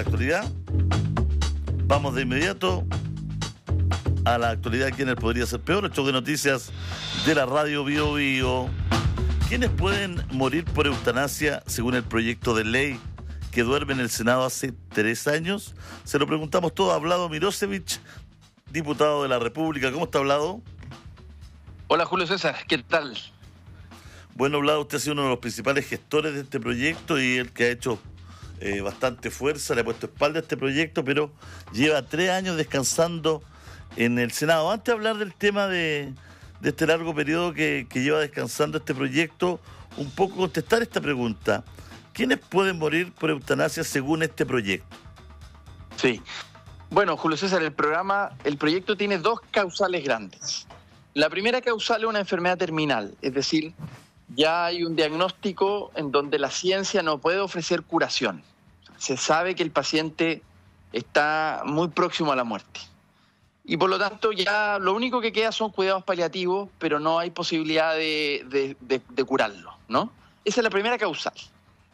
actualidad. Vamos de inmediato a la actualidad. Quienes podría ser peor? El de noticias de la radio Bio Bio. ¿Quiénes pueden morir por eutanasia según el proyecto de ley que duerme en el Senado hace tres años? Se lo preguntamos todo a Vlado Mirosevich, diputado de la República. ¿Cómo está, hablado? Hola, Julio César. ¿Qué tal? Bueno, hablado. usted ha sido uno de los principales gestores de este proyecto y el que ha hecho eh, bastante fuerza, le ha puesto espalda a este proyecto, pero lleva tres años descansando en el Senado. Antes de hablar del tema de, este largo periodo que, que, lleva descansando este proyecto, un poco contestar esta pregunta. ¿Quiénes pueden morir por eutanasia según este proyecto? Sí. Bueno, Julio César, el programa, el proyecto tiene dos causales grandes. La primera causal es una enfermedad terminal, es decir, ya hay un diagnóstico en donde la ciencia no puede ofrecer curación. Se sabe que el paciente está muy próximo a la muerte. Y por lo tanto ya lo único que queda son cuidados paliativos, pero no hay posibilidad de, curarlo, ¿no? Esa es la primera causal.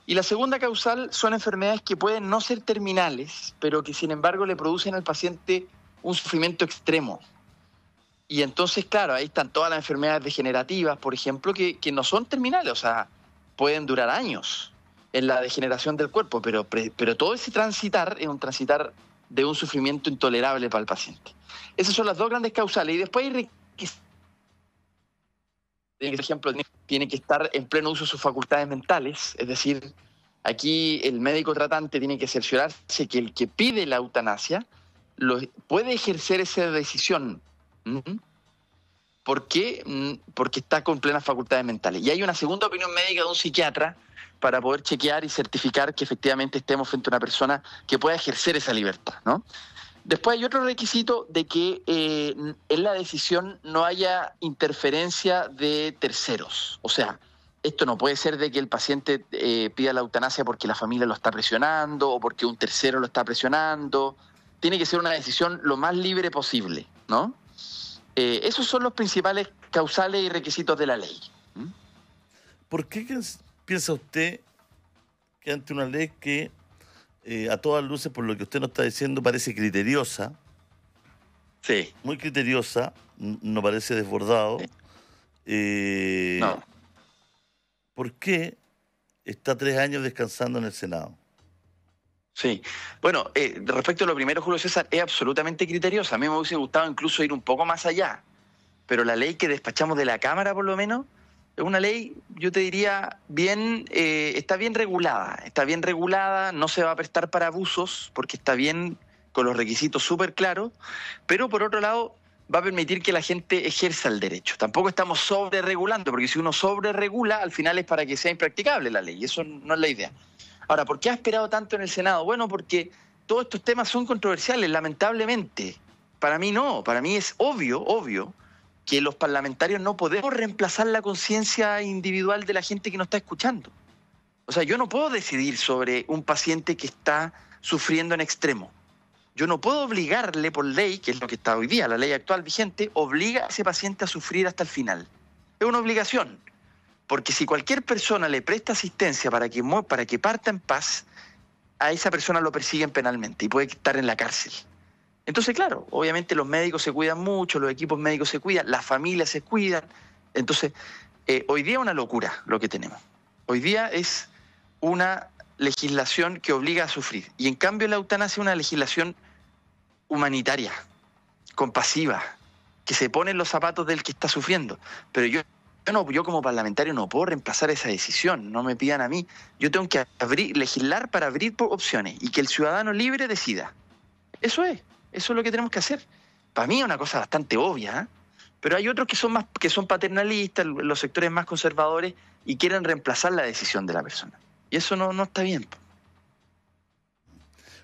Y la segunda causal son enfermedades que pueden no ser terminales, pero que sin embargo le producen al paciente un sufrimiento extremo, y entonces, claro, ahí están todas las enfermedades degenerativas, por ejemplo, que, no son terminales, o sea, pueden durar años en la degeneración del cuerpo, pero, pero todo ese transitar es un transitar de un sufrimiento intolerable para el paciente. Esas son las dos grandes causales. Y después hay por ejemplo, tiene que estar en pleno uso de sus facultades mentales, es decir, aquí el médico tratante tiene que cerciorarse que el que pide la eutanasia puede ejercer esa decisión ¿Por qué? Mm, porque está con plenas facultades mentales. Y hay una segunda opinión médica de un psiquiatra para poder chequear y certificar que efectivamente estemos frente a una persona que pueda ejercer esa libertad, ¿no? Después hay otro requisito de que eh, en la decisión no haya interferencia de terceros. O sea, esto no puede ser de que el paciente eh, pida la eutanasia porque la familia lo está presionando o porque un tercero lo está presionando. Tiene que ser una decisión lo más libre posible, ¿no? Eh, esos son los principales causales y requisitos de la ley. ¿Por qué piensa usted que ante una ley que eh, a todas luces, por lo que usted nos está diciendo, parece criteriosa, sí. muy criteriosa, no parece desbordado, eh, no. ¿por qué está tres años descansando en el Senado? Sí, bueno, eh, respecto a lo primero, Julio César, es absolutamente criteriosa. A mí me hubiese gustado incluso ir un poco más allá, pero la ley que despachamos de la Cámara, por lo menos, es una ley, yo te diría, bien, eh, está bien regulada, está bien regulada, no se va a prestar para abusos, porque está bien con los requisitos súper claros, pero por otro lado va a permitir que la gente ejerza el derecho. Tampoco estamos sobre regulando, porque si uno sobre regula, al final es para que sea impracticable la ley, y eso no es la idea. Ahora, ¿por qué ha esperado tanto en el Senado? Bueno, porque todos estos temas son controversiales, lamentablemente. Para mí no, para mí es obvio, obvio, que los parlamentarios no podemos reemplazar la conciencia individual de la gente que nos está escuchando. O sea, yo no puedo decidir sobre un paciente que está sufriendo en extremo. Yo no puedo obligarle por ley, que es lo que está hoy día, la ley actual vigente, obliga a ese paciente a sufrir hasta el final. Es una obligación. Porque si cualquier persona le presta asistencia para que, para que parta en paz, a esa persona lo persiguen penalmente y puede estar en la cárcel. Entonces, claro, obviamente los médicos se cuidan mucho, los equipos médicos se cuidan, las familias se cuidan. Entonces, eh, hoy día es una locura lo que tenemos. Hoy día es una legislación que obliga a sufrir. Y en cambio la eutanasia es una legislación humanitaria, compasiva, que se pone en los zapatos del que está sufriendo. Pero yo yo, yo como parlamentario no puedo reemplazar esa decisión, no me pidan a mí. Yo tengo que abrir, legislar para abrir opciones y que el ciudadano libre decida. Eso es, eso es lo que tenemos que hacer. Para mí es una cosa bastante obvia, ¿eh? pero hay otros que son, más, que son paternalistas, los sectores más conservadores, y quieren reemplazar la decisión de la persona. Y eso no, no está bien.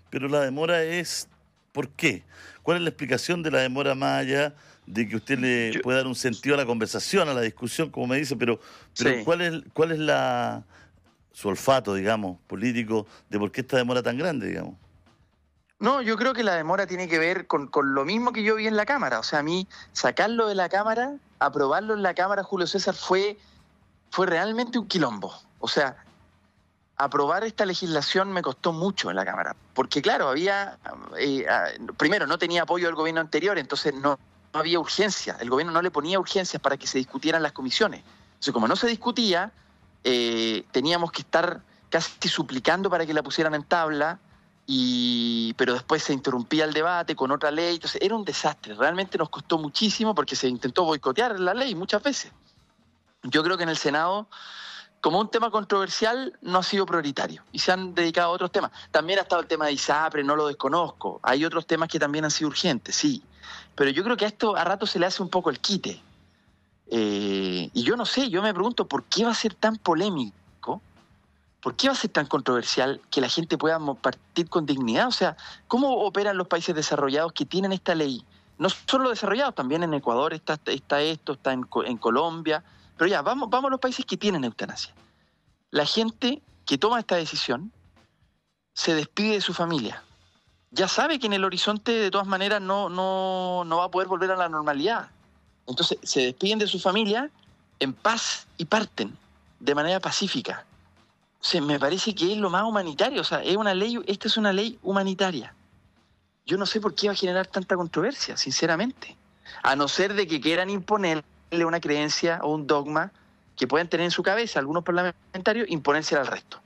Pero la demora es ¿Por qué? ¿Cuál es la explicación de la demora más allá de que usted le puede dar un sentido a la conversación, a la discusión, como me dice? Pero, ¿cuál es, la, su olfato, digamos, político, de por qué esta demora tan grande, digamos? No, yo creo que la demora tiene que ver con, lo mismo que yo vi en la Cámara. O sea, a mí sacarlo de la Cámara, aprobarlo en la Cámara, Julio César, fue, fue realmente un quilombo. O sea, aprobar esta legislación me costó mucho en la Cámara, porque claro, había, eh, ah, primero, no tenía apoyo del gobierno anterior, entonces no, había urgencia, el gobierno no le ponía urgencias para que se discutieran las comisiones. Entonces, como no se discutía, eh, teníamos que estar casi suplicando para que la pusieran en tabla, y, pero después se interrumpía el debate con otra ley, entonces era un desastre, realmente nos costó muchísimo porque se intentó boicotear la ley muchas veces. Yo creo que en el Senado como un tema controversial, no ha sido prioritario y se han dedicado a otros temas. También ha estado el tema de ISAPRE, no lo desconozco. Hay otros temas que también han sido urgentes, sí. Pero yo creo que a esto a rato se le hace un poco el quite. Eh, y yo no sé, yo me pregunto por qué va a ser tan polémico, por qué va a ser tan controversial que la gente pueda partir con dignidad. O sea, ¿cómo operan los países desarrollados que tienen esta ley? No solo desarrollados, también en Ecuador está, esto, está en Colombia. Pero ya, vamos, vamos a los países que tienen eutanasia. La gente que toma esta decisión se despide de su familia. Ya sabe que en el horizonte de todas maneras no, va a poder volver a la normalidad. Entonces se despiden de su familia en paz y parten de manera pacífica. O sea, me parece que es lo más humanitario. O sea, es una ley, esta es una ley humanitaria. Yo no sé por qué va a generar tanta controversia, sinceramente. A no ser de que quieran imponer una creencia o un dogma que pueden tener en su cabeza algunos parlamentarios imponerse al resto.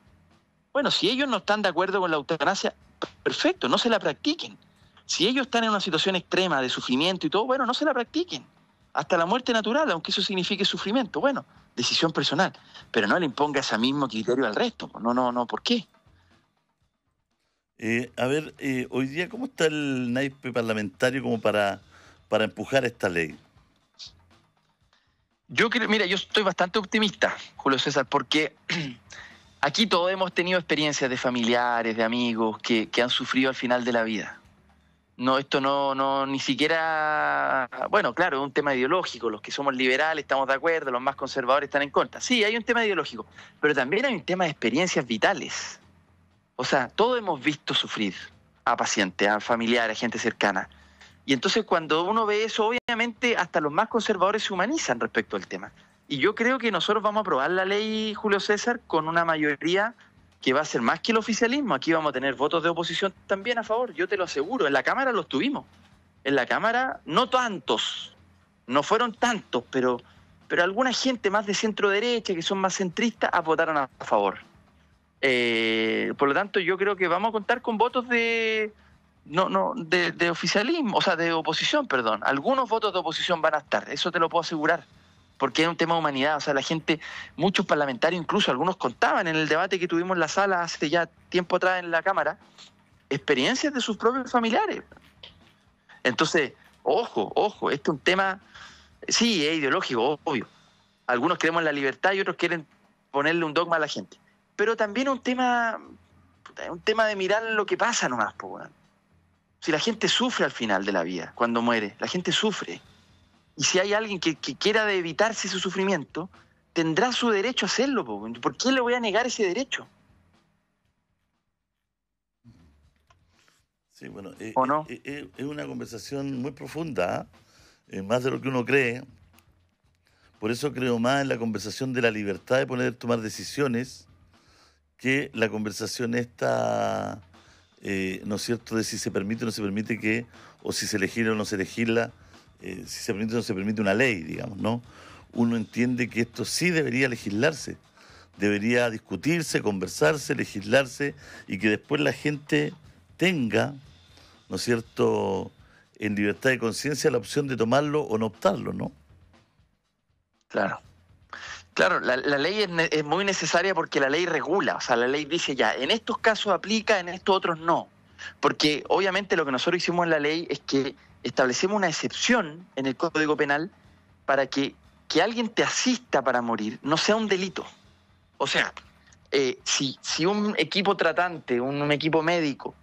Bueno, si ellos no están de acuerdo con la eutanasia, perfecto, no se la practiquen. Si ellos están en una situación extrema de sufrimiento y todo, bueno, no se la practiquen. Hasta la muerte natural, aunque eso signifique sufrimiento, bueno, decisión personal. Pero no le imponga ese mismo criterio al resto. No, no, no, ¿por qué? Eh, a ver, eh, hoy día, ¿cómo está el naipe parlamentario como para, para empujar esta ley? Yo mira, yo estoy bastante optimista, Julio César, porque aquí todos hemos tenido experiencias de familiares, de amigos que, han sufrido al final de la vida. No, esto no, no, ni siquiera, bueno, claro, es un tema ideológico, los que somos liberales estamos de acuerdo, los más conservadores están en contra. Sí, hay un tema ideológico, pero también hay un tema de experiencias vitales. O sea, todos hemos visto sufrir a pacientes, a familiares, a gente cercana. Y entonces cuando uno ve eso, obviamente hasta los más conservadores se humanizan respecto al tema. Y yo creo que nosotros vamos a aprobar la ley, Julio César, con una mayoría que va a ser más que el oficialismo. Aquí vamos a tener votos de oposición también a favor, yo te lo aseguro. En la Cámara los tuvimos. En la Cámara no tantos, no fueron tantos, pero, pero alguna gente más de centro derecha, que son más centristas, votaron a favor. Eh, por lo tanto, yo creo que vamos a contar con votos de, no, no, de, oficialismo, o sea, de oposición, perdón. Algunos votos de oposición van a estar, eso te lo puedo asegurar, porque es un tema de humanidad. O sea, la gente, muchos parlamentarios, incluso algunos contaban en el debate que tuvimos en la sala hace ya tiempo atrás en la Cámara, experiencias de sus propios familiares. Entonces, ojo, ojo, este es un tema, sí, es ideológico, obvio. Algunos creemos en la libertad y otros quieren ponerle un dogma a la gente. Pero también un tema, un tema de mirar lo que pasa nomás, po, si la gente sufre al final de la vida, cuando muere, la gente sufre. Y si hay alguien que, quiera evitarse su sufrimiento, tendrá su derecho a hacerlo. ¿Por qué le voy a negar ese derecho? Sí, bueno, eh, eh, eh, es una conversación muy profunda, más de lo que uno cree. Por eso creo más en la conversación de la libertad de poder tomar decisiones que la conversación esta eh, ¿no es cierto?, de si se permite o no se permite que, o si se legisla o no se legisla, eh, si se permite o no se permite una ley, digamos, ¿no? Uno entiende que esto sí debería legislarse, debería discutirse, conversarse, legislarse, y que después la gente tenga, ¿no es cierto?, en libertad de conciencia la opción de tomarlo o no optarlo, ¿no? Claro. Claro, la, ley es, muy necesaria porque la ley regula, o sea, la ley dice ya, en estos casos aplica, en estos otros no. Porque obviamente lo que nosotros hicimos en la ley es que establecemos una excepción en el Código Penal para que que alguien te asista para morir no sea un delito. O sea, eh, si, si un equipo tratante, un, equipo médico,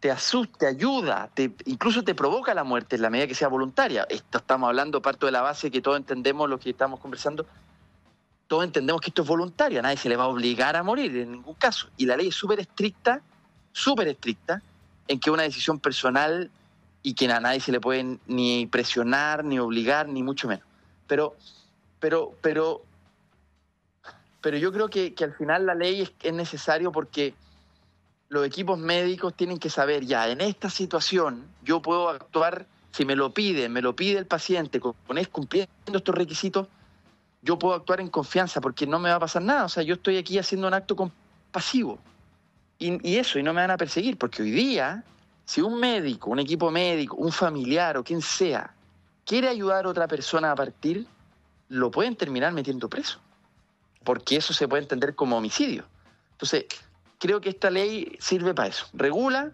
te asusta, te ayuda, te, incluso te provoca la muerte en la medida que sea voluntaria. Esto estamos hablando, parto de la base que todos entendemos lo que estamos conversando, todos entendemos que esto es voluntario, a nadie se le va a obligar a morir en ningún caso. Y la ley es súper estricta, súper estricta, en que una decisión personal y que a nadie se le puede ni presionar, ni obligar, ni mucho menos. Pero, pero, pero, pero yo creo que, al final la ley es, es necesario porque los equipos médicos tienen que saber, ya, en esta situación yo puedo actuar, si me lo pide, me lo pide el paciente, con, cumpliendo estos requisitos, yo puedo actuar en confianza porque no me va a pasar nada. O sea, yo estoy aquí haciendo un acto compasivo. Y, eso, y no me van a perseguir, porque hoy día, si un médico, un equipo médico, un familiar o quien sea, quiere ayudar a otra persona a partir, lo pueden terminar metiendo preso, porque eso se puede entender como homicidio. Entonces, creo que esta ley sirve para eso. Regula,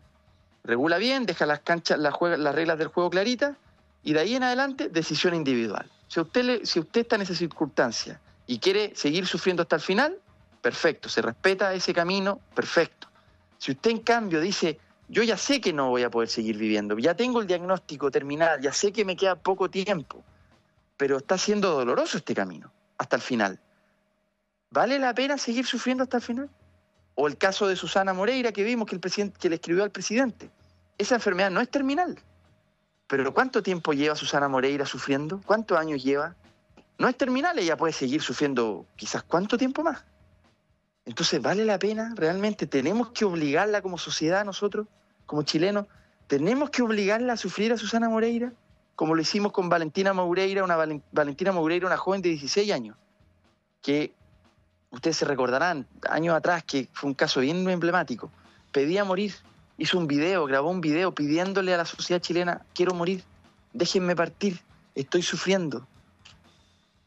regula bien, deja las canchas, las, las reglas del juego claritas, y de ahí en adelante, decisión individual. Si usted, está en esa circunstancia y quiere seguir sufriendo hasta el final, perfecto, se respeta ese camino, perfecto. Si usted en cambio dice, yo ya sé que no voy a poder seguir viviendo, ya tengo el diagnóstico terminal, ya sé que me queda poco tiempo, pero está siendo doloroso este camino hasta el final. ¿Vale la pena seguir sufriendo hasta el final? O el caso de Susana Moreira que vimos que, el presidente, que le escribió al presidente. Esa enfermedad no es terminal. Pero ¿cuánto tiempo lleva Susana Moreira sufriendo? ¿Cuántos años lleva? No es terminal, ella puede seguir sufriendo quizás cuánto tiempo más. Entonces, ¿vale la pena? ¿Realmente tenemos que obligarla como sociedad, nosotros, como chilenos, tenemos que obligarla a sufrir a Susana Moreira? Como lo hicimos con Valentina Moreira, una Valentina Moreira, una joven de 16 años, que ustedes se recordarán, años atrás, que fue un caso bien emblemático, pedía morir hizo un video, grabó un video pidiéndole a la sociedad chilena, quiero morir, déjenme partir, estoy sufriendo.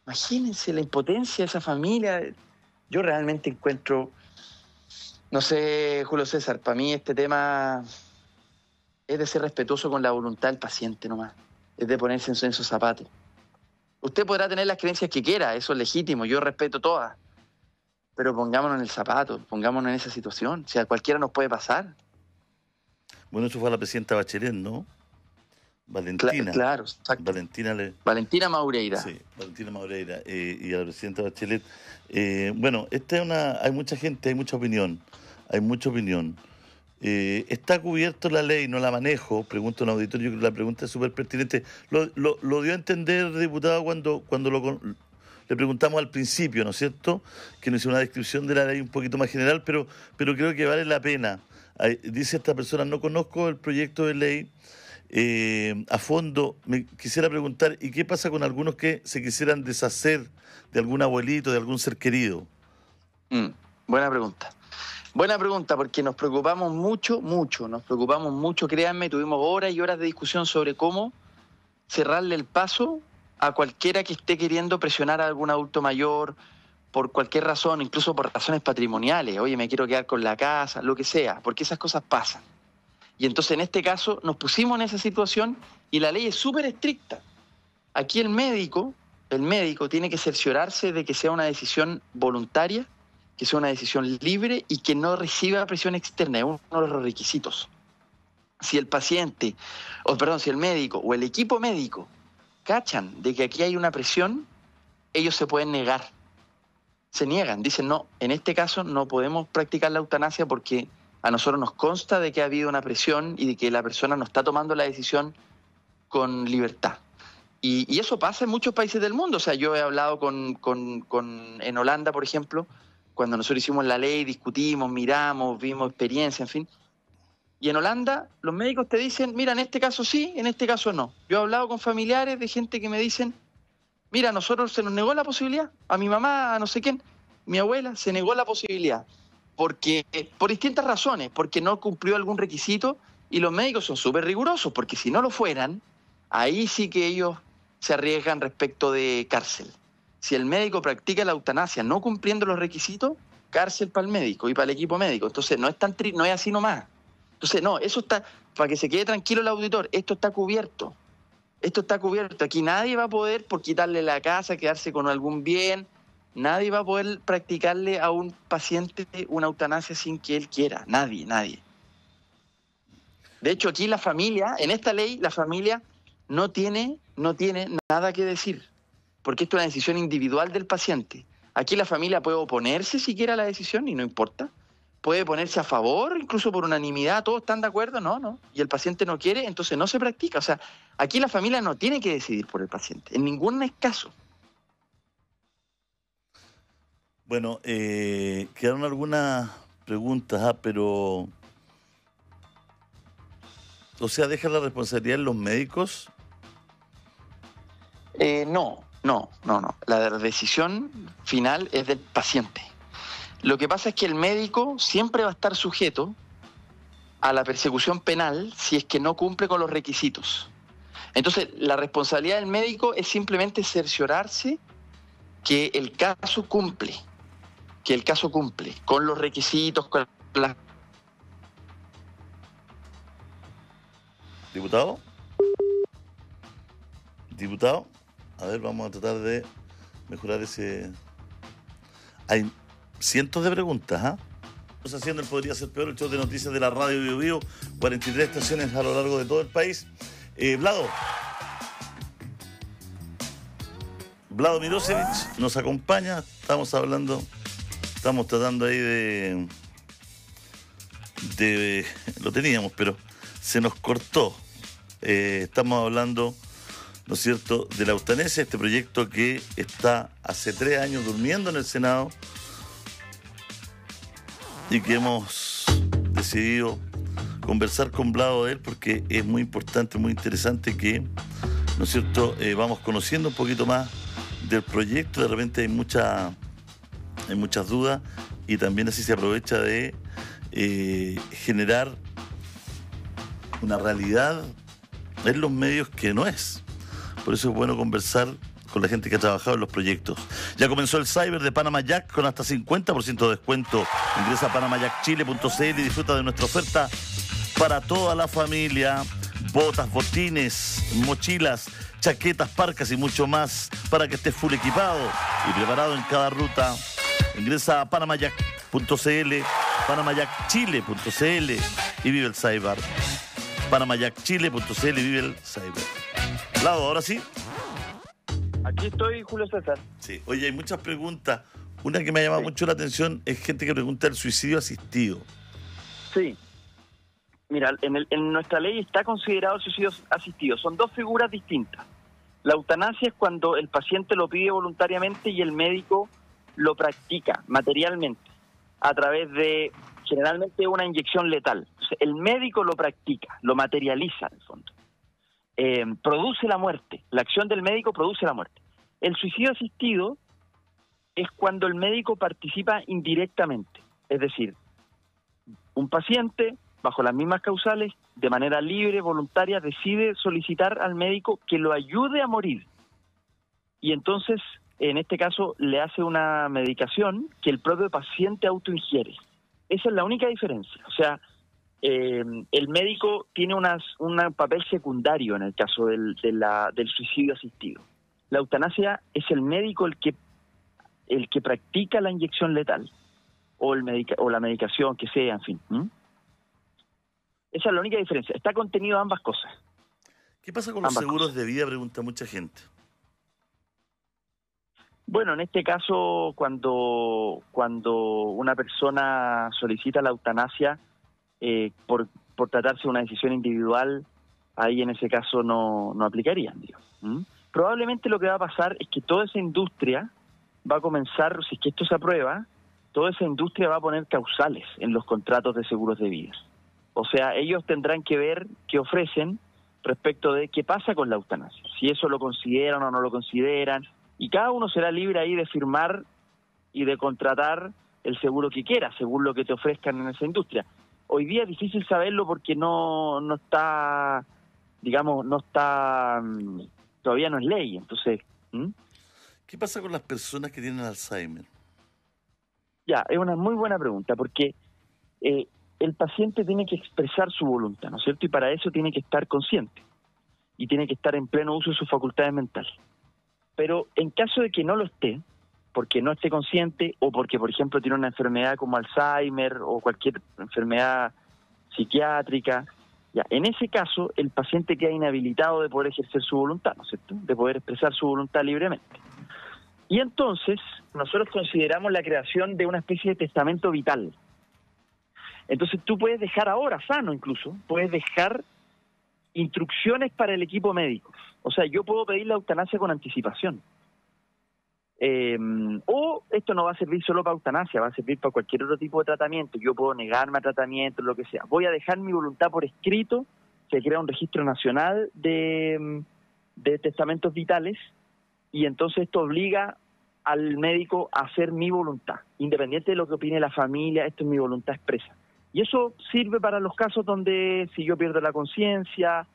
Imagínense la impotencia de esa familia. Yo realmente encuentro, no sé, Julio César, para mí este tema es de ser respetuoso con la voluntad del paciente nomás, es de ponerse en su zapato. Usted podrá tener las creencias que quiera, eso es legítimo, yo respeto todas, pero pongámonos en el zapato, pongámonos en esa situación, si a cualquiera nos puede pasar. Bueno, eso fue a la presidenta Bachelet, ¿no? Valentina. claro, exacto. Valentina, Valentina Maureira. Sí, Valentina Maureira eh, y a la presidenta Bachelet. Eh, bueno, esta es una, hay mucha gente, hay mucha opinión, hay mucha opinión. Eh, ¿Está cubierto la ley? No la manejo, pregunta un auditorio, la pregunta es súper pertinente. Lo, dio a entender, diputado, cuando, cuando le preguntamos al principio, ¿no es cierto? Que nos hizo una descripción de la ley un poquito más general, pero, pero creo que vale la pena dice esta persona, no conozco el proyecto de ley eh, a fondo. Me quisiera preguntar, ¿y qué pasa con algunos que se quisieran deshacer de algún abuelito, de algún ser querido? Mm, buena pregunta. Buena pregunta, porque nos preocupamos mucho, mucho, nos preocupamos mucho, créanme, tuvimos horas y horas de discusión sobre cómo cerrarle el paso a cualquiera que esté queriendo presionar a algún adulto mayor, por cualquier razón, incluso por razones patrimoniales, oye, me quiero quedar con la casa, lo que sea, porque esas cosas pasan. Y entonces en este caso nos pusimos en esa situación y la ley es súper estricta. Aquí el médico, el médico tiene que cerciorarse de que sea una decisión voluntaria, que sea una decisión libre y que no reciba presión externa, es uno de los requisitos. Si el paciente, o perdón, si el médico o el equipo médico cachan de que aquí hay una presión, ellos se pueden negar se niegan, dicen no, en este caso no podemos practicar la eutanasia porque a nosotros nos consta de que ha habido una presión y de que la persona no está tomando la decisión con libertad. Y, eso pasa en muchos países del mundo. O sea, yo he hablado con, con, en Holanda, por ejemplo, cuando nosotros hicimos la ley, discutimos, miramos, vimos experiencia, en fin. Y en Holanda los médicos te dicen, mira, en este caso sí, en este caso no. Yo he hablado con familiares de gente que me dicen, mira, a nosotros se nos negó la posibilidad, a mi mamá, a no sé quién, mi abuela se negó la posibilidad, porque por distintas razones, porque no cumplió algún requisito y los médicos son súper rigurosos, porque si no lo fueran, ahí sí que ellos se arriesgan respecto de cárcel. Si el médico practica la eutanasia no cumpliendo los requisitos, cárcel para el médico y para el equipo médico. Entonces no es tan no es así nomás. Entonces no, eso está para que se quede tranquilo el auditor, esto está cubierto esto está cubierto, aquí nadie va a poder por quitarle la casa, quedarse con algún bien, nadie va a poder practicarle a un paciente una eutanasia sin que él quiera, nadie, nadie. De hecho, aquí la familia, en esta ley, la familia no tiene, no tiene nada que decir, porque esto es una decisión individual del paciente. Aquí la familia puede oponerse siquiera a la decisión y no importa puede ponerse a favor, incluso por unanimidad, todos están de acuerdo, no, no, y el paciente no quiere, entonces no se practica. O sea, aquí la familia no tiene que decidir por el paciente, en ningún caso. Bueno, eh, quedaron algunas preguntas, ah, pero... O sea, ¿deja la responsabilidad en los médicos? Eh, no, no, no, no. La decisión final es del paciente. Lo que pasa es que el médico siempre va a estar sujeto a la persecución penal si es que no cumple con los requisitos. Entonces, la responsabilidad del médico es simplemente cerciorarse que el caso cumple, que el caso cumple con los requisitos, Diputado. Diputado. A ver, vamos a tratar de mejorar ese cientos de preguntas. ¿ah? haciendo el Podría Ser Peor, el show de noticias de la radio Bio, Vivo, 43 estaciones a lo largo de todo el país. Vlado. Eh, Vlado Mirosevich... nos acompaña. Estamos hablando, estamos tratando ahí de. de lo teníamos, pero se nos cortó. Eh, estamos hablando, ¿no es cierto?, de la eutanesia este proyecto que está hace tres años durmiendo en el Senado y que hemos decidido conversar con Blado de él porque es muy importante, muy interesante que, ¿no es cierto?, eh, vamos conociendo un poquito más del proyecto, de repente hay, mucha, hay muchas dudas y también así se aprovecha de eh, generar una realidad en los medios que no es. Por eso es bueno conversar con la gente que ha trabajado en los proyectos. Ya comenzó el Cyber de Panama con hasta 50% de descuento. Ingresa a panamayackchile.cl y disfruta de nuestra oferta para toda la familia. Botas, botines, mochilas, chaquetas, parcas y mucho más para que estés full equipado y preparado en cada ruta. Ingresa a panamayac.cl, panamayacchile.cl y vive el cyber. panamayacchile.cl y vive el cyber. Lado, ahora sí. Aquí estoy, Julio César. Sí, oye, hay muchas preguntas. Una que me ha llamado mucho la atención es gente que pregunta el suicidio asistido. Sí. Mira, en, nuestra ley está considerado el suicidio asistido. Son dos figuras distintas. La eutanasia es cuando el paciente lo pide voluntariamente y el médico lo practica materialmente a través de generalmente una inyección letal. el médico lo practica, lo materializa en el fondo. Eh, produce la muerte. La acción del médico produce la muerte. El suicidio asistido es cuando el médico participa indirectamente. Es decir, un paciente, bajo las mismas causales, de manera libre, voluntaria, decide solicitar al médico que lo ayude a morir. Y entonces, en este caso, le hace una medicación que el propio paciente autoingiere. Esa es la única diferencia. O sea, eh, el médico tiene unas, un papel secundario en el caso del, del suicidio asistido. La eutanasia es el médico el que, el que practica la inyección letal o, el o la medicación que sea, en fin. Esa es la única diferencia. Está contenido ambas cosas. ¿Qué pasa con los seguros de vida? Pregunta mucha gente. Bueno, en este caso, cuando, cuando una persona solicita la eutanasia, eh, por, tratarse de una decisión individual, ahí en ese caso no, no aplicarían. Probablemente lo que va a pasar es que toda esa industria va a comenzar, si es que esto se aprueba, toda esa industria va a poner causales en los contratos de seguros de vida. O sea, ellos tendrán que ver qué ofrecen respecto de qué pasa con la eutanasia, si eso lo consideran o no lo consideran, y cada uno será libre ahí de firmar y de contratar el seguro que quiera, según lo que te ofrezcan en esa industria hoy día es difícil saberlo porque no, no está, digamos, no está, mm, todavía no es ley. Entonces, ¿qué pasa con las personas que tienen Alzheimer? Ya, es una muy buena pregunta porque eh, el paciente tiene que expresar su voluntad, ¿no es cierto? Y para eso tiene que estar consciente y tiene que estar en pleno uso de sus facultades mentales. Pero en caso de que no lo esté, porque no esté consciente o porque, por ejemplo, tiene una enfermedad como Alzheimer o cualquier enfermedad psiquiátrica. Ya. En ese caso, el paciente queda inhabilitado de poder ejercer su voluntad, ¿no es cierto? De poder expresar su voluntad libremente. Y entonces, nosotros consideramos la creación de una especie de testamento vital. Entonces, tú puedes dejar ahora, sano incluso, puedes dejar instrucciones para el equipo médico. O sea, yo puedo pedir la eutanasia con anticipación. Em, o esto no va a servir solo para eutanasia, va a servir para cualquier otro tipo de tratamiento. Yo puedo negarme a tratamiento, lo que sea. Voy a dejar mi voluntad por escrito. Se crea un registro nacional de, em, de testamentos vitales y entonces esto obliga al médico a hacer mi voluntad, independiente de lo que opine la familia, esto es mi voluntad expresa. Y eso sirve para los casos donde si yo pierdo la conciencia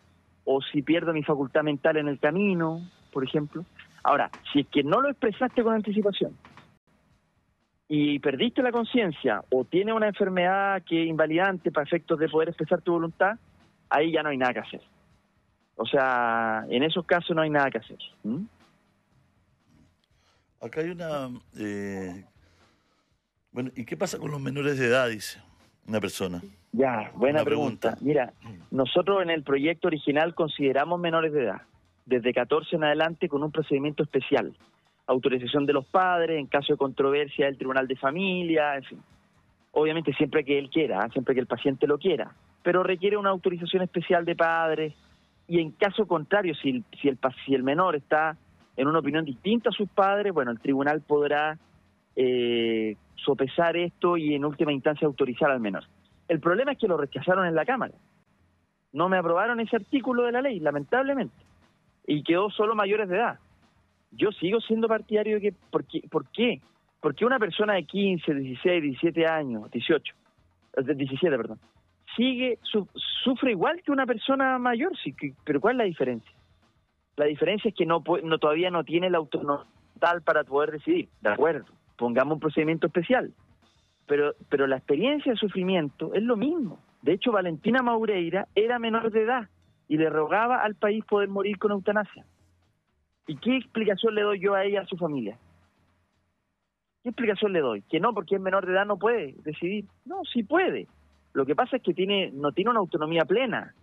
o si pierdo mi facultad mental en el camino, por ejemplo. Ahora, si es que no lo expresaste con anticipación y perdiste la conciencia o tienes una enfermedad que es invalidante para efectos de poder expresar tu voluntad, ahí ya no hay nada que hacer. O sea, en esos casos no hay nada que hacer. Acá hay una... Eh, bueno, ¿y qué pasa con los menores de edad, dice una persona? Ya, buena pregunta. Mira, nosotros en el proyecto original consideramos menores de edad desde 14 en adelante con un procedimiento especial. Autorización de los padres, en caso de controversia del tribunal de familia, en fin. Obviamente siempre que él quiera, ¿eh? siempre que el paciente lo quiera, pero requiere una autorización especial de padres y en caso contrario, si el, si si el menor está en una opinión distinta a sus padres, bueno, el tribunal podrá eh, sopesar esto y en última instancia autorizar al menor. El problema es que lo rechazaron en la Cámara. No me aprobaron ese artículo de la ley, lamentablemente y quedó solo mayores de edad. Yo sigo siendo partidario de que, ¿por qué? ¿Por qué? Porque una persona de 15, 16, 17 años, 18, 17, eh, perdón, sigue, sufre igual que una persona mayor, sí, pero ¿cuál es la diferencia? La diferencia es que no, no todavía no tiene la autonomía tal para poder decidir, de acuerdo, pongamos un procedimiento especial, pero, pero la experiencia de sufrimiento es lo mismo. De hecho, Valentina Maureira era menor de edad y le rogaba al país poder morir con eutanasia. ¿Y qué explicación le doy yo a ella, a su familia? ¿Qué explicación le doy? Que no, porque es menor de edad, no puede decidir. No, sí puede. Lo que pasa es que tiene, no tiene una autonomía plena.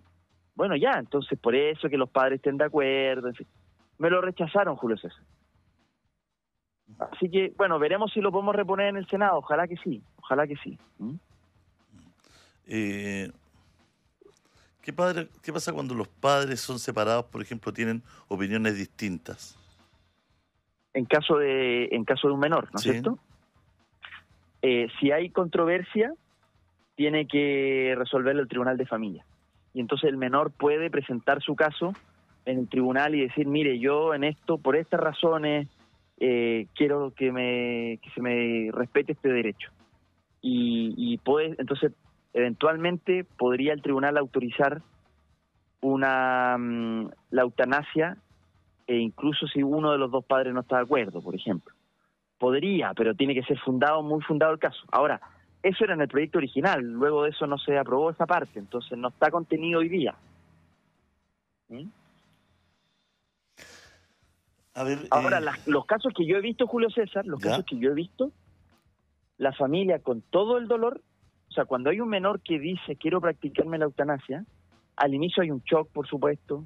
Bueno, ya, entonces por eso que los padres estén de acuerdo. Me lo rechazaron, Julio César. Así que, bueno, veremos si lo podemos reponer en el Senado. Ojalá que sí, ojalá que sí. ¿Mm? Eh, ¿Qué, padre, ¿Qué pasa cuando los padres son separados, por ejemplo, tienen opiniones distintas? En caso de, en caso de un menor, ¿no es cierto? Eh, si hay controversia, tiene que resolverlo el tribunal de familia. Y entonces el menor puede presentar su caso en el tribunal y decir, mire, yo en esto, por estas razones, eh, quiero que, me, se me respete este derecho. Y, y puede, entonces Eventualmente podría el tribunal autorizar una mm, la eutanasia e incluso si uno de los dos padres no está de acuerdo, por ejemplo. Podría, pero tiene que ser fundado, muy fundado el caso. Ahora, eso era en el proyecto original, luego de eso no se aprobó esa parte, entonces no está contenido hoy día. ¿Mm? Ahora, eh, los casos que yo he visto, Julio César, los casos que yo he visto, la familia con todo el dolor o sea, cuando hay un menor que dice quiero practicarme la eutanasia, al inicio hay un shock, por supuesto,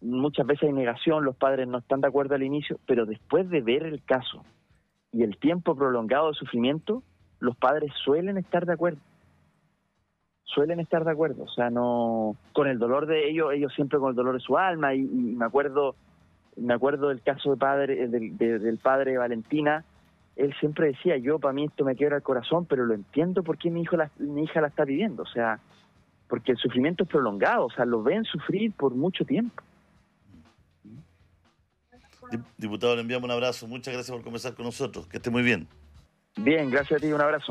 muchas veces hay negación, los padres no están de acuerdo al inicio, pero después de ver el caso y el tiempo prolongado de sufrimiento, los padres suelen estar de acuerdo. Suelen estar de acuerdo, o sea, no con el dolor de ellos, ellos siempre con el dolor de su alma y, me acuerdo me acuerdo del caso de padre, eh, del, del, padre Valentina él siempre decía, yo para mí esto me quiebra el corazón, pero lo entiendo porque mi, hijo la, mi hija la está viviendo, o sea, porque el sufrimiento es prolongado, o sea, lo ven sufrir por mucho tiempo. Diputado, le enviamos un abrazo, muchas gracias por conversar con nosotros, que esté muy bien. Bien, gracias a ti, un abrazo.